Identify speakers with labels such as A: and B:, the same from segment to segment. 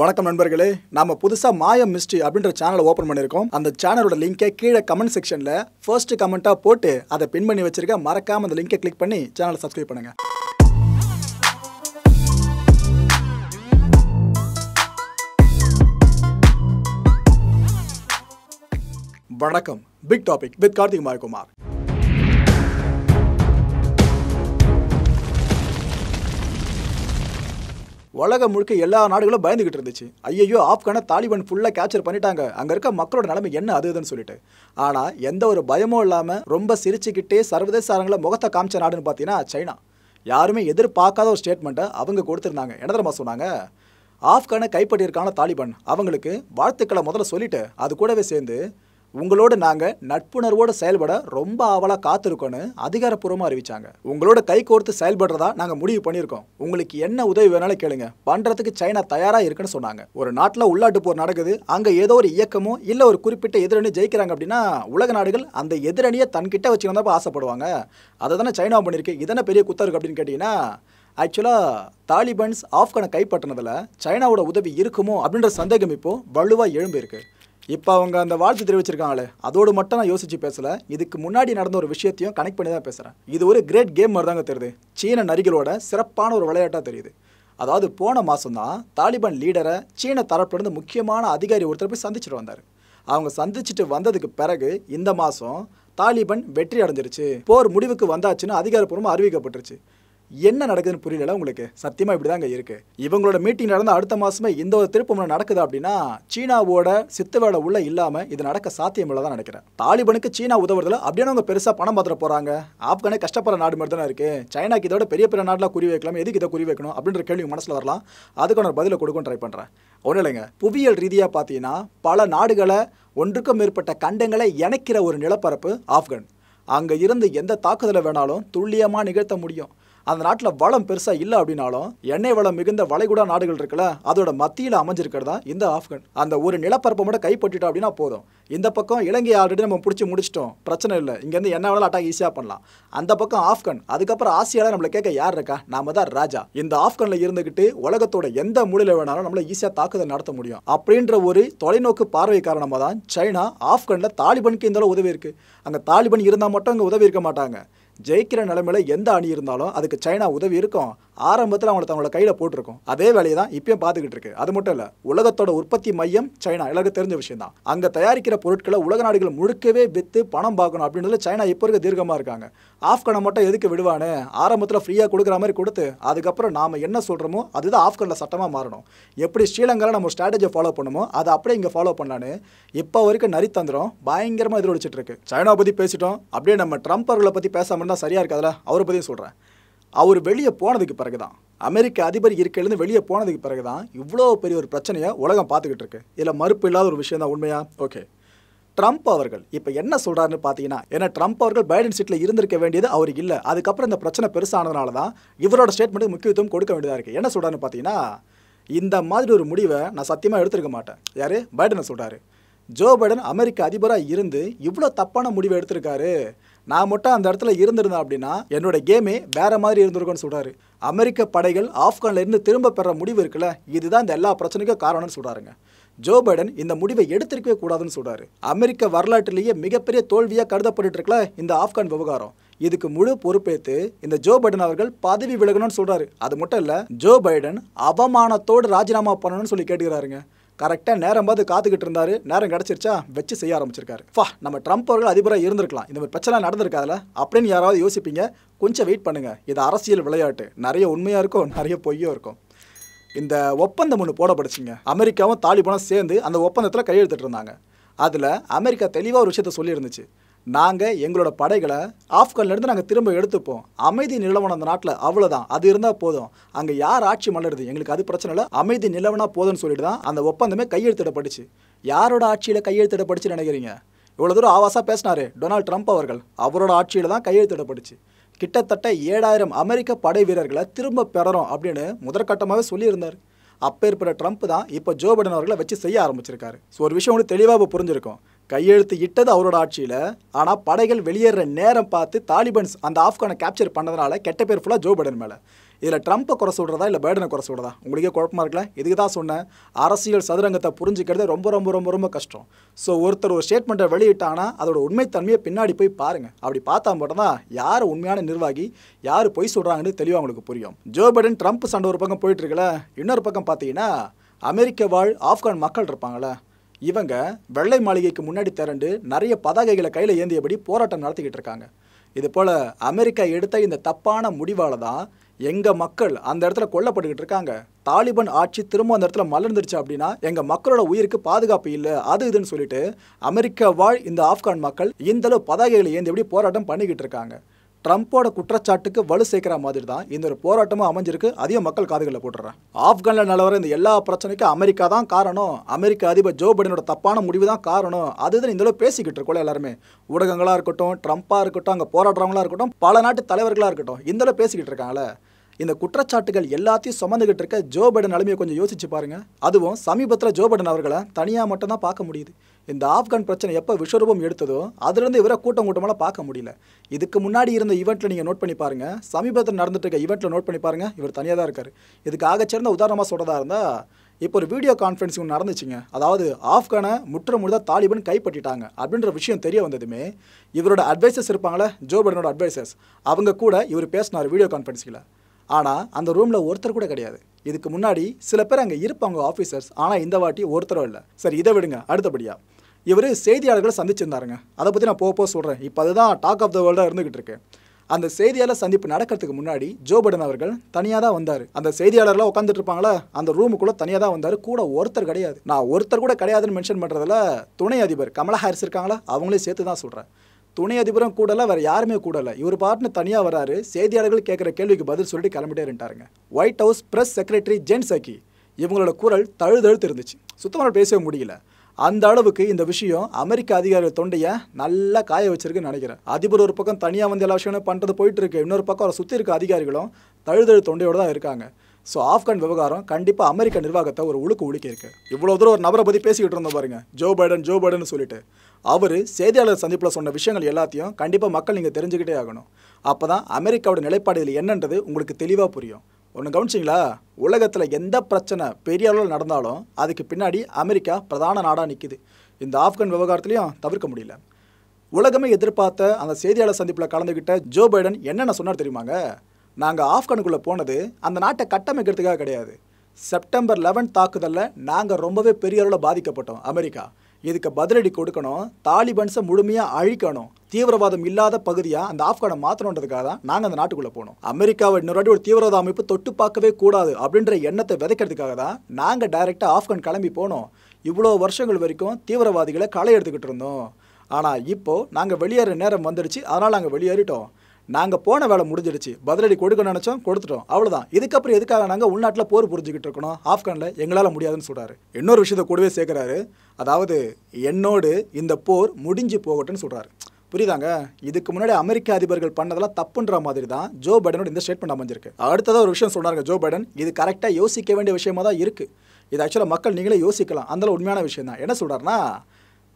A: வணக்கம் நண்பர்களே நம்ம புதுசாக மாயம் மிஸ்ட்ரி அப்படின்ற சேனலை ஓப்பன் பண்ணியிருக்கோம் அந்த சேனலோட லிங்கை கீழே கமெண்ட் செக்ஷனில் ஃபர்ஸ்ட் கமெண்ட்டாக போட்டு அதை பின் பண்ணி வச்சிருக்க மறக்காமல் அந்த லிங்கை கிளிக் பண்ணி சேனலை சப்ஸ்கிரைப் பண்ணுங்கள் வணக்கம் big topic with Karthik Kumar உலகம் முழுக்க எல்லா நாடுகளும் பயந்துகிட்டு இருந்துச்சு ஐயோ ஆப்கான தாலிபான் ஃபுல்லாக கேப்சர் பண்ணிட்டாங்க அங்கே இருக்க மக்களோட நிலைமை என்ன அதுதுன்னு சொல்லிட்டு ஆனால் எந்த ஒரு பயமும் இல்லாமல் ரொம்ப சிரிச்சுக்கிட்டே சர்வதேச அரங்களை முகத்தை காமிச்ச நாடுன்னு பார்த்தீங்கன்னா சைனா யாருமே எதிர்பார்க்காத ஒரு ஸ்டேட்மெண்ட்டை அவங்க கொடுத்துருந்தாங்க என்ன தரமா சொன்னாங்க ஆப்கானை கைப்பற்றியிருக்கான தாலிபான் அவங்களுக்கு வாழ்த்துக்களை முதல்ல சொல்லிட்டு அது கூடவே சேர்ந்து உங்களோட நாங்கள் நட்புணர்வோடு செயல்பட ரொம்ப ஆவலாக காத்திருக்கோன்னு அதிகாரப்பூர்வமாக அறிவிச்சாங்க உங்களோட கை கோர்த்து செயல்படுறதா நாங்கள் முடிவு பண்ணியிருக்கோம் உங்களுக்கு என்ன உதவி வேணாலும் கேளுங்க பண்ணுறதுக்கு சைனா தயாராக இருக்குன்னு சொன்னாங்க ஒரு நாட்டில் உள்நாட்டு போர் நடக்குது அங்கே ஏதோ ஒரு இயக்கமோ இல்லை ஒரு குறிப்பிட்ட எதிரணி ஜெயிக்கிறாங்க அப்படின்னா உலக நாடுகள் அந்த எதிரணியை தன்கிட்ட வச்சுக்கணும் ஆசைப்படுவாங்க அதை தானே சைனா பண்ணிருக்கு இதென்ன பெரிய குத்தம் இருக்கு அப்படின்னு கேட்டிங்கன்னா ஆக்சுவலாக தாலிபன்ஸ் ஆப்கானை கைப்பற்றினதில் சைனாவோட உதவி இருக்குமோ அப்படின்ற சந்தேகம் இப்போது வலுவாக எழும்பியிருக்கு இப்போ அவங்க அந்த வாழ்த்து தெரிவிச்சிருக்காங்களே அதோடு மட்டும் நான் யோசித்து பேசலை இதுக்கு முன்னாடி நடந்த ஒரு விஷயத்தையும் கனெக்ட் பண்ணி தான் பேசுகிறேன் இது ஒரு கிரேட் கேம் மாதிரி தாங்க தெரியுது சீன நரிகளோட சிறப்பான ஒரு விளையாட்டாக தெரியுது அதாவது போன மாதம் தான் தாலிபான் லீடரை சீன தரப்பிலிருந்து முக்கியமான அதிகாரி ஒருத்தர் போய் சந்திச்சுட்டு வந்தார் அவங்க சந்திச்சுட்டு வந்ததுக்கு பிறகு இந்த மாதம் தாலிபான் வெற்றி அடைஞ்சிருச்சு போர் முடிவுக்கு வந்தாச்சுன்னு அதிகாரப்பூர்வமாக அறிவிக்கப்பட்டுருச்சு என்ன நடக்குதுன்னு புரியல உங்களுக்கு சத்தியமாக இப்படி தாங்க இருக்குது இவங்களோட மீட்டிங் நடந்த அடுத்த மாதமே இந்த ஒரு திருப்பம் நடக்குது அப்படின்னா சீனாவோட சித்துவேலை உள்ள இல்லாமல் இது நடக்க சாத்தியம் இல்லை தான் நினைக்கிறேன் தாலிபனுக்கு சீனா உதவுறதுல அப்படியே அவங்க பெருசாக பணம் பார்த்துட போகிறாங்க ஆப்கானே கஷ்டப்படுற நாடு மாதிரி தானே இருக்குது சைனாக்கு இதோட பெரிய பெரிய நாட்டில் குறி வைக்கலாம் எதுக்கு இதை குறி வைக்கணும் அப்படின்ற கேள்வி மனசில் வரலாம் அதுக்கான ஒரு பதிலை கொடுக்கும் ட்ரை பண்ணுறேன் ஒன்றும் இல்லைங்க புவியியல் ரீதியாக பார்த்தீங்கன்னா பல நாடுகளை ஒன்றுக்கும் மேற்பட்ட கண்டங்களை இணைக்கிற ஒரு நிலப்பரப்பு ஆப்கான் அங்கே இருந்து எந்த தாக்குதலை வேணாலும் துல்லியமாக நிகழ்த்த முடியும் அந்த நாட்டில் வளம் பெருசாக இல்லை அப்படின்னாலும் எண்ணெய் வளம் மிகுந்த வளைகுடா நாடுகள் இருக்குல்ல அதோட மத்தியில் அமைஞ்சிருக்கிறதா இந்த ஆப்கன் அந்த ஒரு நிலப்பரப்பை மட்டும் கைப்பற்றிட்டோம் அப்படின்னா போதும் இந்த பக்கம் இலங்கை ஆல்ரெடி நம்ம பிடிச்சி முடிச்சிட்டோம் பிரச்சனை இல்லை இங்கேருந்து என்ன வேணாலும் அட்டாக் ஈஸியாக பண்ணலாம் அந்த பக்கம் ஆப்கன் அதுக்கப்புறம் ஆசியாவில் நம்மளை கேட்க யார் இருக்கா நாம தான் ராஜா இந்த ஆப்கனில் இருந்துக்கிட்டு உலகத்தோட எந்த மூலையில் வேணாலும் நம்மளை ஈஸியாக தாக்குதல் நடத்த முடியும் அப்படின்ற ஒரு தொலைநோக்கு பார்வை காரணமாக தான் சைனா ஆப்கனில் தாலிபனுக்கு இந்த உதவி இருக்குது அங்கே தாலிபன் இருந்தால் மட்டும் அங்கே உதவி இருக்க மாட்டாங்க ஜெயிக்கிற நிலைமையில எந்த அணி இருந்தாலும் அதுக்கு சைனா உதவி இருக்கும் ஆரம்பத்தில் அவங்களை தங்களோட கையில் போட்டிருக்கும் அதே வேலையை தான் இப்பயும் பார்த்துக்கிட்டு இருக்கு அது மட்டும் இல்லை உலகத்தோட உற்பத்தி மையம் சைனா எல்லாருக்கும் தெரிஞ்ச விஷயம் தான் அங்கே தயாரிக்கிற பொருட்களை உலக நாடுகள் முழுக்கவே விற்று பணம் பார்க்கணும் அப்படின்றது சைனா இப்போ இருக்க தீர்க்கமாக இருக்காங்க ஆப்கானை மட்டும் எதுக்கு விடுவானு ஆரம்பத்தில் ஃப்ரீயாக கொடுக்குற மாதிரி கொடுத்து அதுக்கப்புறம் நாம் என்ன சொல்கிறோமோ அதுதான் ஆப்கானில் சட்டமாக மாறணும் எப்படி ஸ்ரீலங்காவில் நம்ம ஸ்ட்ராட்டஜி ஃபாலோ பண்ணுமோ அதை அப்படியே இங்கே ஃபாலோ பண்ணலான்னு இப்போ வரைக்கும் நரித்தந்திரம் பயங்கரமாக எதிரொலிச்சிட்டு இருக்கு சைனா பற்றி பேசிட்டோம் அப்படியே நம்ம ட்ரம்ப் அவர்களை பற்றி பேசாமல் தான் சரியாக இருக்காதுல்ல அவரை பற்றியும் சொல்கிறேன் அவர் வெளியே போனதுக்கு பிறகு தான் அமெரிக்க அதிபர் இருக்கையிலேருந்து வெளியே போனதுக்கு பிறகு தான் இவ்வளோ பெரிய ஒரு பிரச்சனையை உலகம் பார்த்துக்கிட்டு இருக்கு இதில் மறுப்பு இல்லாத ஒரு விஷயம் தான் உண்மையா ஓகே ட்ரம்ப் அவர்கள் இப்போ என்ன சொல்கிறாருன்னு பார்த்தீங்கன்னா ஏன்னா ட்ரம்ப் அவர்கள் பைடன் சீட்டில் இருந்திருக்க வேண்டியது அவருக்கு இல்லை அதுக்கப்புறம் இந்த பிரச்சனை பெருசானதுனால தான் இவரோட ஸ்டேட்மெண்ட்டு முக்கியத்துவம் கொடுக்க வேண்டியதாக இருக்குது என்ன சொல்கிறாருன்னு பார்த்தீங்கன்னா இந்த மாதிரி ஒரு முடிவை நான் சத்தியமாக எடுத்துருக்க மாட்டேன் யார் பைடனை சொல்கிறாரு ஜோ பைடன் அமெரிக்க அதிபராக இருந்து இவ்வளோ தப்பான முடிவை எடுத்திருக்காரு நான் மட்டும் அந்த இடத்துல இருந்திருந்தேன் அப்படின்னா என்னோட கேமே வேற மாதிரி இருந்திருக்கும்னு சொல்றாரு அமெரிக்க படைகள் இருந்து திரும்ப பெற முடிவு இருக்குல்ல இதுதான் இந்த எல்லா பிரச்சனைக்கும் காரணம்னு சொல்கிறாருங்க ஜோ பைடன் இந்த முடிவை எடுத்திருக்கவே கூடாதுன்னு சொல்றாரு அமெரிக்க வரலாற்றிலேயே மிகப்பெரிய தோல்வியாக கருதப்பட்டு இருக்கல இந்த ஆப்கான் விவகாரம் இதுக்கு முழு பொறுப்பேற்று இந்த ஜோ பைடன் அவர்கள் பதவி விலகணும்னு சொல்றாரு அது மட்டும் இல்லை ஜோ பைடன் அவமானத்தோடு ராஜினாமா பண்ணணும்னு சொல்லி கேட்டுக்கிறாருங்க கரெக்டாக நேரம் பார்த்து காத்துக்கிட்டு இருந்தாரு நேரம் கிடச்சிருச்சா வச்சு செய்ய ஆரம்பிச்சிருக்காரு ஃபா நம்ம ட்ரம்ப் அவர்கள் அதிபராக இருந்திருக்கலாம் இந்த மாதிரி பிரச்சனை நடந்திருக்காதுல அப்படின்னு யாராவது யோசிப்பீங்க கொஞ்சம் வெயிட் பண்ணுங்கள் இது அரசியல் விளையாட்டு நிறைய உண்மையாக இருக்கும் நிறைய பொய்யும் இருக்கும் இந்த ஒப்பந்தம் ஒன்று போடப்படுச்சுங்க அமெரிக்காவும் தாலிபானும் சேர்ந்து அந்த ஒப்பந்தத்தில் கையெழுத்துட்டு இருந்தாங்க அதில் அமெரிக்கா தெளிவாக ஒரு விஷயத்த சொல்லியிருந்துச்சு நாங்கள் எங்களோட படைகளை இருந்து நாங்கள் திரும்ப எடுத்துப்போம் அமைதி நிலவனம் அந்த நாட்டில் அவ்வளோதான் அது இருந்தால் போதும் அங்கே யார் ஆட்சி மலருது எங்களுக்கு அது பிரச்சனை இல்லை அமைதி நிலவனா போதும்னு சொல்லிட்டு தான் அந்த ஒப்பந்தமே கையெழுத்திடப்படுச்சு யாரோட ஆட்சியில் கையெழுத்திடப்படுச்சு நினைக்கிறீங்க இவ்வளோ தூரம் ஆவாசாக பேசினாரு டொனால்ட் ட்ரம்ப் அவர்கள் அவரோட ஆட்சியில் தான் கையெழுத்திடப்படுச்சு கிட்டத்தட்ட ஏழாயிரம் அமெரிக்க படை வீரர்களை திரும்ப பெறறோம் அப்படின்னு முதற்கட்டமாகவே சொல்லியிருந்தார் அப்போ இருக்கிற ட்ரம்ப் தான் இப்போ ஜோ பைடன் அவர்களை வச்சு செய்ய ஆரம்பிச்சிருக்காரு ஸோ ஒரு விஷயம் ஒன்று தெளிவாக புரிஞ்சிருக்கும் கையெழுத்து இட்டது அவரோட ஆட்சியில் ஆனால் படைகள் வெளியேற நேரம் பார்த்து தாலிபன்ஸ் அந்த ஆப்கானை கேப்சர் பண்ணதுனால கெட்ட பேர் ஃபுல்லாக ஜோ பைடன் மேலே இதில் ட்ரம்ப்பை குறை சொல்கிறதா இல்லை பைடனை குறை சொல்கிறதா உங்களுக்கே குழப்பமாக இருக்கல இதுக்கு தான் சொன்னேன் அரசியல் சதுரங்கத்தை புரிஞ்சுக்கிறது ரொம்ப ரொம்ப ரொம்ப ரொம்ப கஷ்டம் ஸோ ஒருத்தர் ஒரு ஸ்டேட்மெண்ட்டை வெளியிட்டாங்கன்னா அதோட உண்மைத்தன்மையை பின்னாடி போய் பாருங்கள் அப்படி பார்த்தா மட்டும் தான் யார் உண்மையான நிர்வாகி யார் பொய் சொல்கிறாங்கன்னு தெளிவாக உங்களுக்கு புரியும் ஜோ பைடன் ட்ரம்ப் சண்டை ஒரு பக்கம் போயிட்டுருக்கல இன்னொரு பக்கம் பார்த்தீங்கன்னா அமெரிக்க வாழ் ஆப்கான் மக்கள் இருப்பாங்களே இவங்க வெள்ளை மாளிகைக்கு முன்னாடி திரண்டு நிறைய பதாகைகளை கையில் ஏந்தியபடி போராட்டம் நடத்திக்கிட்டு இருக்காங்க இது போல் அமெரிக்கா எடுத்த இந்த தப்பான முடிவால் தான் எங்கள் மக்கள் அந்த இடத்துல கொல்லப்பட்டுக்கிட்டு இருக்காங்க தாலிபான் ஆட்சி திரும்ப அந்த இடத்துல மலர்ந்துருச்சு அப்படின்னா எங்கள் மக்களோட உயிருக்கு பாதுகாப்பு இல்லை அது இதுன்னு சொல்லிட்டு அமெரிக்கா வாழ் இந்த ஆப்கான் மக்கள் இந்தளவு பதாகைகளை ஏந்தியபடி போராட்டம் பண்ணிக்கிட்டு இருக்காங்க ட்ரம்ப்போட குற்றச்சாட்டுக்கு வலு சேர்க்கிற மாதிரி தான் இந்த ஒரு போராட்டமும் அமைஞ்சிருக்கு அதிக மக்கள் காதுகளில் போட்டுறேன் ஆப்கானில் நிலவர இந்த எல்லா பிரச்சனைக்கும் அமெரிக்கா தான் காரணம் அமெரிக்க அதிபர் ஜோ பைடனோட தப்பான முடிவு தான் காரணம் அதுதான் இந்த பேசிக்கிட்டு இருக்கோம் எல்லாருமே ஊடகங்களாக இருக்கட்டும் ட்ரம்ப்பாக இருக்கட்டும் அங்கே போராடுறவங்களாக இருக்கட்டும் பல நாட்டு தலைவர்களாக இருக்கட்டும் இந்த பேசிக்கிட்டு இருக்காங்களே இந்த குற்றச்சாட்டுகள் எல்லாத்தையும் சுமந்துக்கிட்டு இருக்க ஜோ பைடன் நிலைமையை கொஞ்சம் யோசிச்சு பாருங்கள் அதுவும் சமீபத்தில் ஜோ பைடன் அவர்களை தனியாக மட்டும்தான் பார்க்க முடியுது இந்த ஆப்கான் பிரச்சனை எப்போ விஸ்வரூபம் எடுத்ததோ அதுலேருந்து இவரை கூட்டம் கூட்டமெல்லாம் பார்க்க முடியல இதுக்கு முன்னாடி இருந்த ஈவெண்ட்டில் நீங்கள் நோட் பண்ணி பாருங்கள் சமீபத்தில் நடந்துட்டு இருக்க ஈவெண்ட்டில் நோட் பண்ணி பாருங்கள் இவர் தனியாக தான் இருக்கார் இதுக்கு சேர்ந்த உதாரணமாக சொல்கிறதா இருந்தால் இப்போ ஒரு வீடியோ கான்ஃபரன்ஸ் ஒன்று நடந்துச்சுங்க அதாவது ஆப்கானை முற்ற முழுதாக தாலிபன் கைப்பற்றிட்டாங்க அப்படின்ற விஷயம் தெரிய வந்ததுமே இவரோட அட்வைசர்ஸ் இருப்பாங்களே ஜோ பைடனோட அட்வைசர்ஸ் அவங்க கூட இவர் பேசினார் வீடியோ கான்ஃபரன்ஸில் ஆனால் அந்த ரூமில் ஒருத்தர் கூட கிடையாது இதுக்கு முன்னாடி சில பேர் அங்கே இருப்பாங்க ஆஃபீஸர்ஸ் ஆனால் இந்த வாட்டி ஒருத்தரும் இல்லை சரி இதை விடுங்க அடுத்தபடியாக இவர் செய்தியாளர்களை சந்திச்சிருந்தாருங்க அதை பற்றி நான் போக போக சொல்கிறேன் இப்போ அதுதான் டாக் ஆஃப் த வேர்ல்டாக இருந்துகிட்டு இருக்கு அந்த செய்தியாளர் சந்திப்பு நடக்கிறதுக்கு முன்னாடி ஜோ பைடன் அவர்கள் தனியாக தான் வந்தார் அந்த செய்தியாளர்லாம் உட்காந்துட்டு இருப்பாங்களா அந்த ரூமுக்குள்ளே தனியாக தான் வந்தார் கூட ஒருத்தர் கிடையாது நான் ஒருத்தர் கூட கிடையாதுன்னு மென்ஷன் பண்ணுறதுல துணை அதிபர் கமலா ஹாரிஸ் இருக்காங்களா அவங்களே சேர்த்து தான் சொல்கிறேன் துணை அதிபரும் கூடல வேறு யாருமே கூடல இவர் பாட்டுன்னு தனியாக வராரு செய்தியாளர்கள் கேட்குற கேள்விக்கு பதில் சொல்லிட்டு கிளம்பிட்டே இருந்துட்டாருங்க White House press secretary Jen Psaki இவங்களோட குரல் தழுதழுத்து இருந்துச்சு சுத்தமாக பேசவே முடியல அந்த அளவுக்கு இந்த விஷயம் அமெரிக்க அதிகாரிகள் தொண்டையை நல்லா காய வச்சிருக்குன்னு நினைக்கிறேன் அதிபர் ஒரு பக்கம் தனியாக வந்து எல்லா விஷயமும் பண்ணுறது போயிட்டு இருக்கு இன்னொரு பக்கம் அவரை சுற்றி இருக்க அதிகாரிகளும் தழுதழு தொண்டையோடு தான் இருக்காங்க ஸோ ஆப்கான் விவகாரம் கண்டிப்பாக அமெரிக்க நிர்வாகத்தை ஒரு உழுக்கு இருக்கு இவ்வளோ தூரம் ஒரு நபரை பற்றி பேசிக்கிட்டு இருந்தோம் பாருங்க ஜோ பைடன் ஜோ பைடன் சொல்லிட்டு அவர் செய்தியாளர் சந்திப்பில் சொன்ன விஷயங்கள் எல்லாத்தையும் கண்டிப்பாக மக்கள் நீங்கள் தெரிஞ்சுக்கிட்டே ஆகணும் அப்போ தான் அமெரிக்காவோட நிலைப்பாடுகள் என்னன்றது உங்களுக்கு தெளிவாக புரியும் ஒன்று கவனிச்சிங்களா உலகத்தில் எந்த பிரச்சனை பெரிய அளவில் நடந்தாலும் அதுக்கு பின்னாடி அமெரிக்கா பிரதான நாடாக நிற்கிது இந்த ஆப்கான் விவகாரத்துலையும் தவிர்க்க முடியல உலகமே எதிர்பார்த்த அந்த செய்தியாளர் சந்திப்பில் கலந்துக்கிட்ட ஜோ பைடன் என்னென்ன சொன்னார் தெரியுமாங்க நாங்கள் ஆப்கானுக்குள்ளே போனது அந்த நாட்டை கட்டமைக்கிறதுக்காக கிடையாது செப்டம்பர் லெவன் தாக்குதலில் நாங்கள் ரொம்பவே பெரிய அளவில் பாதிக்கப்பட்டோம் அமெரிக்கா இதுக்கு பதிலடி கொடுக்கணும் தாலிபன்ஸை முழுமையாக அழிக்கணும் தீவிரவாதம் இல்லாத பகுதியாக அந்த ஆப்கானை மாற்றணுன்றதுக்காக தான் நாங்கள் அந்த நாட்டுக்குள்ளே போனோம் அமெரிக்காவை இன்னொரு ஒரு தீவிரவாத அமைப்பு தொட்டு பார்க்கவே கூடாது அப்படின்ற எண்ணத்தை விதைக்கிறதுக்காக தான் நாங்கள் டைரெக்டாக ஆப்கான் கிளம்பி போனோம் இவ்வளோ வருஷங்கள் வரைக்கும் தீவிரவாதிகளை களை எடுத்துக்கிட்டு இருந்தோம் ஆனால் இப்போது நாங்கள் வெளியேற நேரம் வந்துடுச்சு அதனால் நாங்கள் வெளியேறிட்டோம் நாங்கள் போன வேலை முடிஞ்சிடுச்சு பதிலடி கொடுக்க நினச்சோம் கொடுத்துட்டோம் அவ்வளோதான் இதுக்கப்புறம் எதுக்காக நாங்கள் உள்நாட்டில் போர் புரிஞ்சுக்கிட்டு இருக்கணும் ஆப்கானில் எங்களால் முடியாதுன்னு சொல்கிறாரு இன்னொரு விஷயத்தை கூடவே சேர்க்குறாரு அதாவது என்னோடு இந்த போர் முடிஞ்சு போகட்டும்னு சொல்கிறாரு புரியுதாங்க இதுக்கு முன்னாடி அமெரிக்க அதிபர்கள் பண்ணதெல்லாம் தப்புன்ற மாதிரி தான் ஜோ பைடனோட இந்த ஸ்டேட்மெண்ட் அமைஞ்சிருக்கு அடுத்ததாக ஒரு விஷயம் சொன்னாங்க ஜோ பைடன் இது கரெக்டாக யோசிக்க வேண்டிய விஷயமா தான் இருக்குது இது ஆக்சுவலாக மக்கள் நீங்களே யோசிக்கலாம் அந்தளவு உண்மையான விஷயம் தான் என்ன சொல்கிறாருன்னா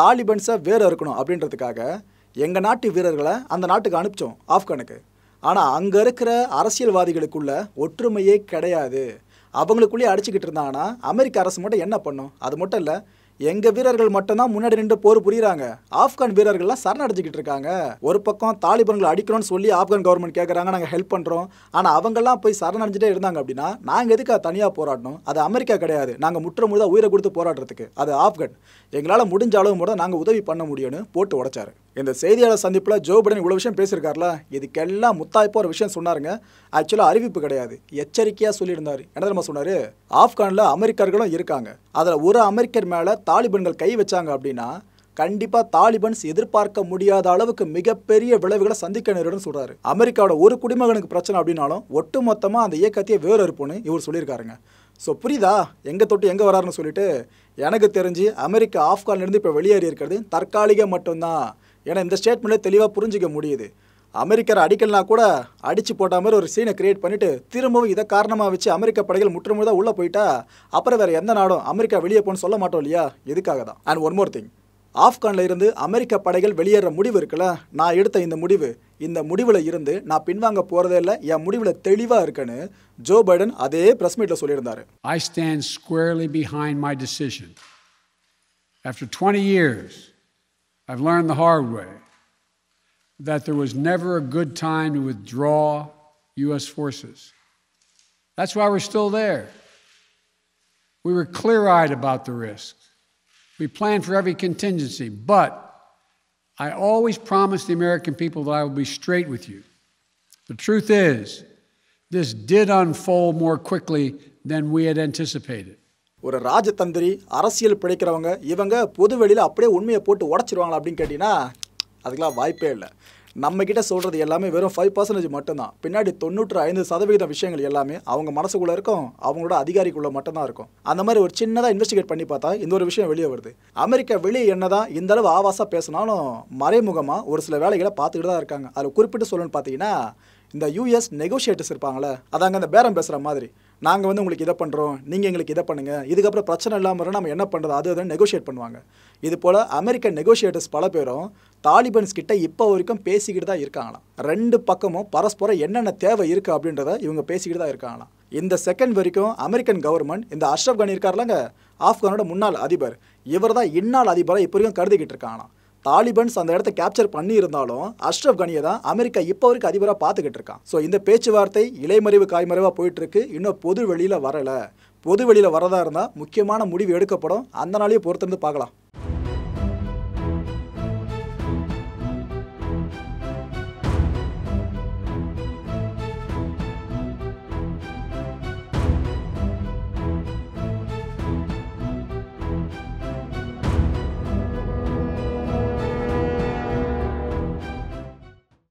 A: தாலிபன்ஸை வேறு இருக்கணும் அப்படின்றதுக்காக எங்கள் நாட்டு வீரர்களை அந்த நாட்டுக்கு அனுப்பிச்சோம் ஆப்கானுக்கு ஆனால் அங்கே இருக்கிற அரசியல்வாதிகளுக்குள்ள ஒற்றுமையே கிடையாது அவங்களுக்குள்ளேயே அடிச்சுக்கிட்டு இருந்தாங்கன்னா அமெரிக்க அரசு மட்டும் என்ன பண்ணும் அது மட்டும் இல்லை எங்கள் வீரர்கள் மட்டும்தான் முன்னாடி நின்று போர் புரியுறாங்க ஆப்கான் வீரர்கள்லாம் சரணடைஞ்சிக்கிட்டு இருக்காங்க ஒரு பக்கம் தாலிபான்களை அடிக்கணும்னு சொல்லி ஆப்கான் கவர்மெண்ட் கேட்குறாங்க நாங்கள் ஹெல்ப் பண்ணுறோம் ஆனால் அவங்கெல்லாம் போய் சரணடைஞ்சிட்டே இருந்தாங்க அப்படின்னா நாங்கள் எதுக்காக தனியாக போராடணும் அது அமெரிக்கா கிடையாது நாங்கள் முற்ற முழுதாக உயிரை கொடுத்து போராடுறதுக்கு அது ஆப்கான் எங்களால் முடிஞ்ச அளவு மூட நாங்கள் உதவி பண்ண முடியும்னு போட்டு உடைச்சாரு இந்த செய்தியாளர் சந்திப்பில் ஜோ பைடன் இவ்வளோ விஷயம் பேசியிருக்காருல இதுக்கெல்லாம் முத்தாய்ப்போ ஒரு விஷயம் சொன்னாருங்க ஆக்சுவலாக அறிவிப்பு கிடையாது எச்சரிக்கையாக சொல்லியிருந்தார் என்ன தெரியுமா சொன்னார் ஆப்கானில் அமெரிக்கர்களும் இருக்காங்க அதில் ஒரு அமெரிக்கர் மேலே தாலிபன்கள் கை வச்சாங்க அப்படின்னா கண்டிப்பாக தாலிபன்ஸ் எதிர்பார்க்க முடியாத அளவுக்கு மிகப்பெரிய விளைவுகளை சந்திக்க நேரிடும் சொல்கிறாரு அமெரிக்காவோட ஒரு குடிமகனுக்கு பிரச்சனை அப்படின்னாலும் ஒட்டு மொத்தமாக அந்த இயக்கத்தையே வேறு இருப்போன்னு இவர் சொல்லியிருக்காருங்க ஸோ புரியுதா எங்கே தொட்டு எங்கே வராருன்னு சொல்லிட்டு எனக்கு தெரிஞ்சு அமெரிக்கா ஆப்கான்லேருந்து இப்போ வெளியேறி இருக்கிறது தற்காலிக மட்டும்தான் ஏன்னா இந்த ஸ்டேட்மெண்ட்டில் தெளிவாக புரிஞ்சிக்க முடியுது அமெரிக்கர் அடிக்கல்னா கூட அடித்து போட்ட மாதிரி ஒரு சீனை கிரியேட் பண்ணிவிட்டு திரும்பவும் இதை காரணமாக வச்சு அமெரிக்க படைகள் முற்றுமுழுதாக உள்ளே போயிட்டா அப்புறம் வேறு எந்த நாடும் அமெரிக்கா வெளியே போகணும்னு சொல்ல மாட்டோம் இல்லையா இதுக்காக தான் அண்ட் ஒன் மோர் திங் ஆப்கானில் இருந்து அமெரிக்க படைகள் வெளியேற முடிவு இருக்குல்ல நான் எடுத்த இந்த முடிவு இந்த முடிவில் இருந்து நான் பின்வாங்க போகிறதே இல்லை என் முடிவில் தெளிவாக இருக்குன்னு ஜோ பைடன் அதே ப்ரெஸ் மீட்டில் சொல்லியிருந்தார் I stand squarely behind my decision after twenty years I've learned the hard way that there was never a good time to withdraw U.S. forces. That's why we're still there. We were clear eyed about the risk. We planned for every contingency, but I always promise the American people that I will be straight with you. The truth is, this did unfold more quickly than we had anticipated. ஒரு ராஜதந்திரி அரசியல் பிழைக்கிறவங்க இவங்க பொது வெளியில் அப்படியே உண்மையை போட்டு உடச்சிருவாங்களா அப்படின்னு கேட்டிங்கன்னா அதுக்கெலாம் வாய்ப்பே இல்லை நம்மக்கிட்ட சொல்கிறது எல்லாமே வெறும் ஃபைவ் பர்சன்டேஜ் மட்டும்தான் பின்னாடி தொண்ணூற்று ஐந்து சதவீத விஷயங்கள் எல்லாமே அவங்க மனசுக்குள்ளே இருக்கும் அவங்களோட அதிகாரிக்குள்ளே மட்டும்தான் இருக்கும் அந்த மாதிரி ஒரு சின்னதாக இன்வெஸ்டிகேட் பண்ணி பார்த்தா இந்த ஒரு விஷயம் வெளியே வருது அமெரிக்கா வெளியே என்ன தான் இந்தளவு ஆவாசாக பேசினாலும் மறைமுகமாக ஒரு சில வேலைகளை பார்த்துக்கிட்டு தான் இருக்காங்க அதில் குறிப்பிட்டு சொல்லணும்னு பார்த்தீங்கன்னா இந்த யூஎஸ் நெகோஷியேட்டர்ஸ் இருப்பாங்களே அதாங்க அந்த பேரம் பேசுகிற மாதிரி நாங்கள் வந்து உங்களுக்கு இதை பண்ணுறோம் நீங்கள் எங்களுக்கு இதை பண்ணுங்கள் இதுக்கப்புறம் பிரச்சனை இல்லாமல் நம்ம என்ன பண்ணுறது அது அதை நெகோஷியேட் பண்ணுவாங்க இது போல் அமெரிக்கன் நெகோஷியேட்டர்ஸ் பல பேரும் தாலிபன்ஸ் கிட்டே இப்போ வரைக்கும் பேசிக்கிட்டு தான் இருக்காங்களாம் ரெண்டு பக்கமும் பரஸ்பரம் என்னென்ன தேவை இருக்குது அப்படின்றத இவங்க பேசிக்கிட்டு தான் இருக்காங்களாம் இந்த செகண்ட் வரைக்கும் அமெரிக்கன் கவர்மெண்ட் இந்த அஷ்ரப் கான் இருக்கார்லங்க ஆப்கானோட முன்னாள் அதிபர் இவர் தான் இந்நாள் அதிபராக இப்போ வரைக்கும் கருதிக்கிட்டு இருக்காங்களாம் தாலிபன்ஸ் அந்த இடத்த கேப்சர் பண்ணி இருந்தாலும் அஷ்ரப் கனியை தான் அமெரிக்கா இப்போ வரைக்கும் அதிபராக பார்த்துக்கிட்டு இருக்கான் ஸோ இந்த பேச்சுவார்த்தை இலைமறைவு காய்மறைவாக போயிட்டு இருக்கு இன்னும் பொது வெளியில் வரலை பொது வெளியில் வரதா இருந்தால் முக்கியமான முடிவு எடுக்கப்படும் அந்த நாளையும் பொறுத்திருந்து பார்க்கலாம்